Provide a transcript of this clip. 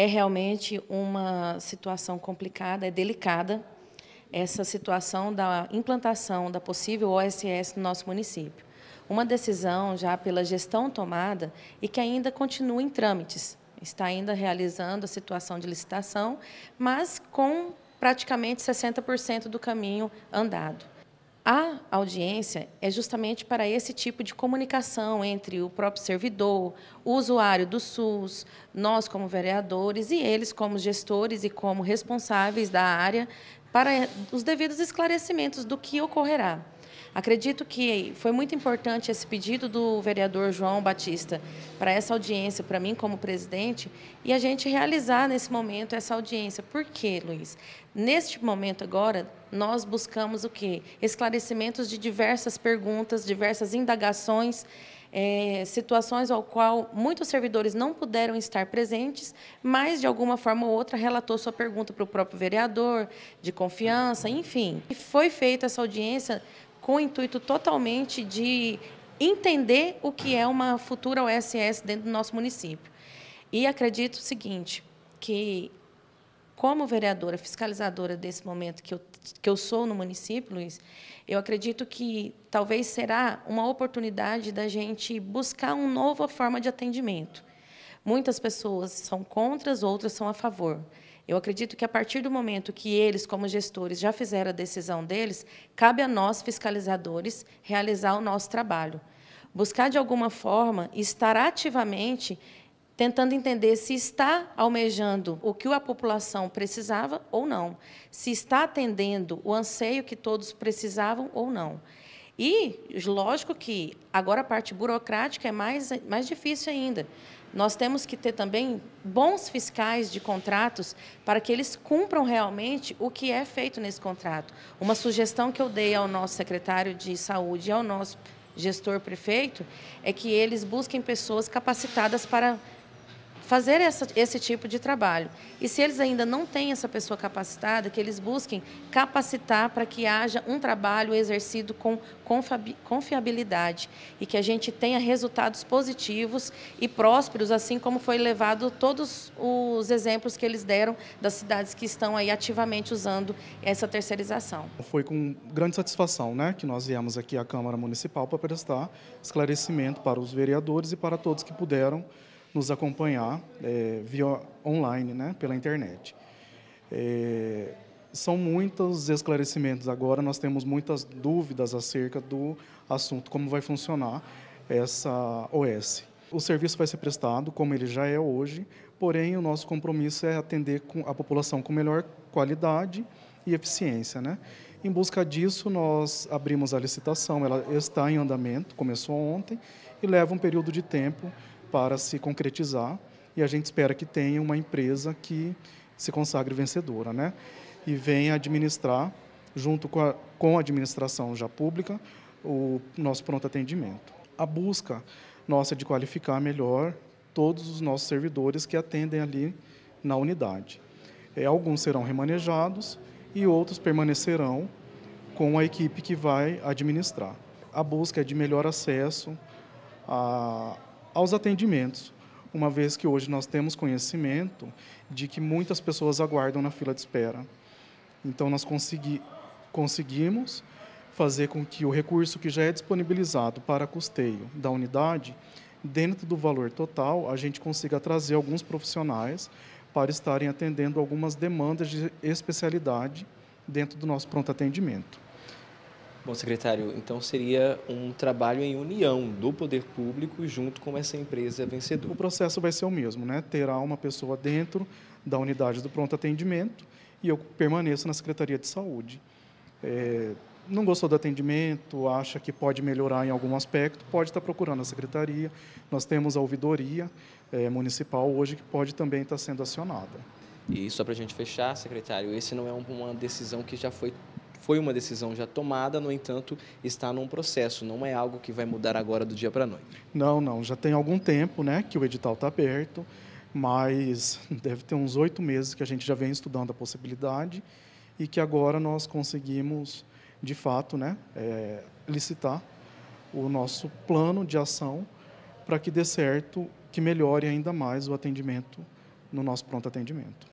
É realmente uma situação complicada, é delicada essa situação da implantação da possível OSS no nosso município. Uma decisão já pela gestão tomada e que ainda continua em trâmites. Está ainda realizando a situação de licitação, mas com praticamente 60% do caminho andado. A audiência é justamente para esse tipo de comunicação entre o próprio servidor, o usuário do SUS, nós como vereadores e eles como gestores e como responsáveis da área, para os devidos esclarecimentos do que ocorrerá. Acredito que foi muito importante esse pedido do vereador João Batista para essa audiência, para mim como presidente, e a gente realizar nesse momento essa audiência. Por quê, Luiz? Neste momento agora, nós buscamos o quê? Esclarecimentos de diversas perguntas, diversas indagações. É, situações ao qual muitos servidores não puderam estar presentes, mas de alguma forma ou outra relatou sua pergunta para o próprio vereador, de confiança, enfim. E foi feita essa audiência com o intuito totalmente de entender o que é uma futura OSS dentro do nosso município. E acredito o seguinte, que como vereadora fiscalizadora desse momento que eu, que eu sou no município, Luiz, eu acredito que talvez será uma oportunidade da gente buscar uma nova forma de atendimento. Muitas pessoas são contra, outras são a favor. Eu acredito que, a partir do momento que eles, como gestores, já fizeram a decisão deles, cabe a nós, fiscalizadores, realizar o nosso trabalho. Buscar, de alguma forma, estar ativamente tentando entender se está almejando o que a população precisava ou não, se está atendendo o anseio que todos precisavam ou não. E, lógico que agora a parte burocrática é mais, mais difícil ainda. Nós temos que ter também bons fiscais de contratos para que eles cumpram realmente o que é feito nesse contrato. Uma sugestão que eu dei ao nosso secretário de saúde e ao nosso gestor prefeito é que eles busquem pessoas capacitadas para fazer essa, esse tipo de trabalho. E se eles ainda não têm essa pessoa capacitada, que eles busquem capacitar para que haja um trabalho exercido com confiabilidade e que a gente tenha resultados positivos e prósperos, assim como foi levado todos os exemplos que eles deram das cidades que estão aí ativamente usando essa terceirização. Foi com grande satisfação né, que nós viemos aqui à Câmara Municipal para prestar esclarecimento para os vereadores e para todos que puderam nos acompanhar é, via online, né, pela internet. É, são muitos esclarecimentos agora, nós temos muitas dúvidas acerca do assunto, como vai funcionar essa OS. O serviço vai ser prestado como ele já é hoje, porém o nosso compromisso é atender a população com melhor qualidade e eficiência. Né? Em busca disso, nós abrimos a licitação, ela está em andamento, começou ontem, e leva um período de tempo para se concretizar e a gente espera que tenha uma empresa que se consagre vencedora, né? E venha administrar, junto com a, com a administração já pública, o nosso pronto atendimento. A busca nossa é de qualificar melhor todos os nossos servidores que atendem ali na unidade. É, alguns serão remanejados e outros permanecerão com a equipe que vai administrar. A busca é de melhor acesso a, aos atendimentos, uma vez que hoje nós temos conhecimento de que muitas pessoas aguardam na fila de espera. Então, nós consegui, conseguimos fazer com que o recurso que já é disponibilizado para custeio da unidade, dentro do valor total, a gente consiga trazer alguns profissionais para estarem atendendo algumas demandas de especialidade dentro do nosso pronto atendimento. Bom, secretário, então seria um trabalho em união do poder público junto com essa empresa vencedora. O processo vai ser o mesmo, né? Terá uma pessoa dentro da unidade do pronto atendimento e eu permaneço na Secretaria de Saúde. É, não gostou do atendimento, acha que pode melhorar em algum aspecto, pode estar procurando a secretaria. Nós temos a ouvidoria é, municipal hoje que pode também estar sendo acionada. E só para a gente fechar, secretário, esse não é uma decisão que já foi foi uma decisão já tomada, no entanto, está num processo, não é algo que vai mudar agora do dia para a noite. Não, não, já tem algum tempo né, que o edital está aberto, mas deve ter uns oito meses que a gente já vem estudando a possibilidade e que agora nós conseguimos, de fato, né, é, licitar o nosso plano de ação para que dê certo, que melhore ainda mais o atendimento no nosso pronto atendimento.